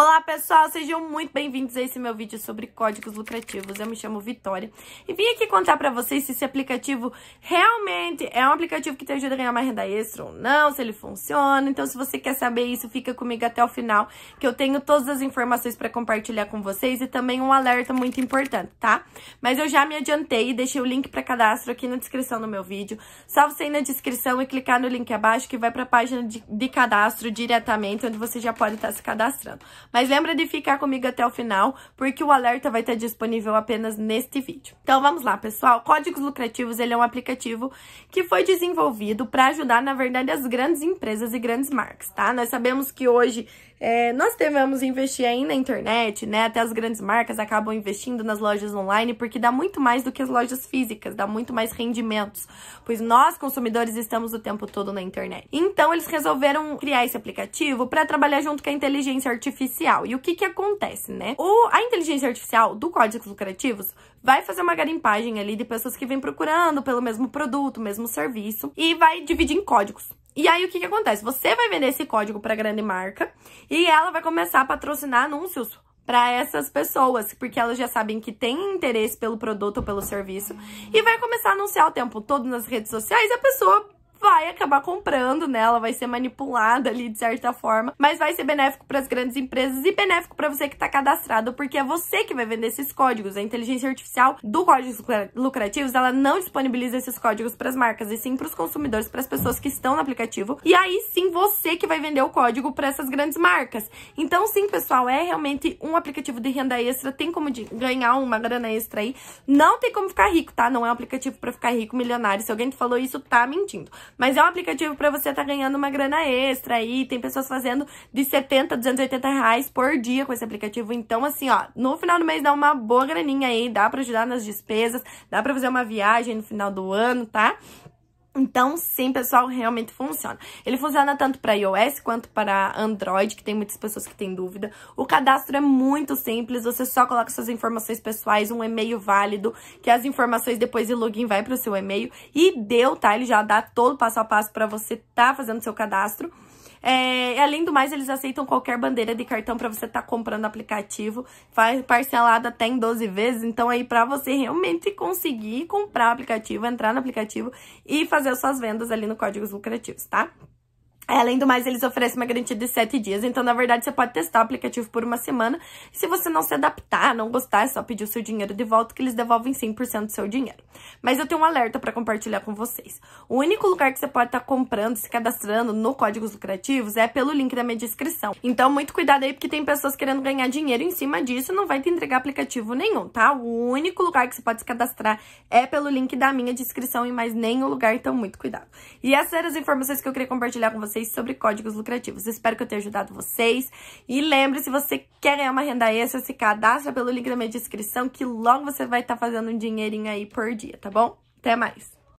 Olá pessoal, sejam muito bem-vindos a esse meu vídeo sobre códigos lucrativos. Eu me chamo Vitória e vim aqui contar para vocês se esse aplicativo realmente é um aplicativo que te ajuda a ganhar uma renda extra ou não, se ele funciona. Então, se você quer saber isso, fica comigo até o final, que eu tenho todas as informações para compartilhar com vocês e também um alerta muito importante, tá? Mas eu já me adiantei e deixei o link para cadastro aqui na descrição do meu vídeo. Só você ir na descrição e clicar no link abaixo que vai para a página de, de cadastro diretamente, onde você já pode estar tá se cadastrando. Mas lembra de ficar comigo até o final, porque o alerta vai estar disponível apenas neste vídeo. Então vamos lá, pessoal. Códigos Lucrativos, ele é um aplicativo que foi desenvolvido para ajudar, na verdade, as grandes empresas e grandes marcas, tá? Nós sabemos que hoje é, nós devemos investir aí na internet, né? Até as grandes marcas acabam investindo nas lojas online, porque dá muito mais do que as lojas físicas, dá muito mais rendimentos, pois nós, consumidores, estamos o tempo todo na internet. Então, eles resolveram criar esse aplicativo para trabalhar junto com a inteligência artificial artificial. E o que que acontece, né? O, a inteligência artificial do Código Lucrativos vai fazer uma garimpagem ali de pessoas que vêm procurando pelo mesmo produto, mesmo serviço, e vai dividir em códigos. E aí, o que que acontece? Você vai vender esse código para grande marca e ela vai começar a patrocinar anúncios para essas pessoas, porque elas já sabem que tem interesse pelo produto ou pelo serviço e vai começar a anunciar o tempo todo nas redes sociais, a pessoa vai acabar comprando, né? Ela vai ser manipulada ali de certa forma, mas vai ser benéfico para as grandes empresas e benéfico para você que está cadastrado, porque é você que vai vender esses códigos. A inteligência artificial do Códigos Lucrativos, ela não disponibiliza esses códigos para as marcas, e sim para os consumidores, para as pessoas que estão no aplicativo. E aí sim você que vai vender o código para essas grandes marcas. Então sim, pessoal, é realmente um aplicativo de renda extra, tem como ganhar uma grana extra aí. Não tem como ficar rico, tá? Não é um aplicativo para ficar rico, milionário. Se alguém te falou isso, tá mentindo. Mas é um aplicativo para você estar tá ganhando uma grana extra aí. Tem pessoas fazendo de 70 a 280 reais por dia com esse aplicativo. Então, assim, ó, no final do mês dá uma boa graninha aí. Dá para ajudar nas despesas, dá para fazer uma viagem no final do ano, tá? Então, sim, pessoal, realmente funciona. Ele funciona tanto para iOS quanto para Android, que tem muitas pessoas que têm dúvida. O cadastro é muito simples, você só coloca suas informações pessoais, um e-mail válido, que as informações depois de login vai para o seu e-mail. E deu, tá? Ele já dá todo o passo a passo para você tá fazendo seu cadastro. É, além do mais, eles aceitam qualquer bandeira de cartão para você estar tá comprando aplicativo, faz parcelado até em 12 vezes. Então, aí, para você realmente conseguir comprar aplicativo, entrar no aplicativo e fazer fazer as suas vendas ali no Códigos Lucrativos, tá? É, além do mais, eles oferecem uma garantia de 7 dias, então na verdade você pode testar o aplicativo por uma semana. E se você não se adaptar, não gostar, é só pedir o seu dinheiro de volta que eles devolvem 100% do seu dinheiro. Mas eu tenho um alerta para compartilhar com vocês. O único lugar que você pode estar tá comprando, se cadastrando no Códigos Lucrativos é pelo link da minha descrição. Então muito cuidado aí porque tem pessoas querendo ganhar dinheiro em cima disso, não vai te entregar aplicativo nenhum, tá? O único lugar que você pode se cadastrar é pelo link da minha descrição e mais nenhum lugar, então muito cuidado. E essas eram as informações que eu queria compartilhar com vocês vocês sobre códigos lucrativos. Espero que eu tenha ajudado vocês. E lembre, se você quer ganhar uma renda extra, se cadastra pelo link na minha descrição, que logo você vai estar tá fazendo um dinheirinho aí por dia, tá bom? Até mais!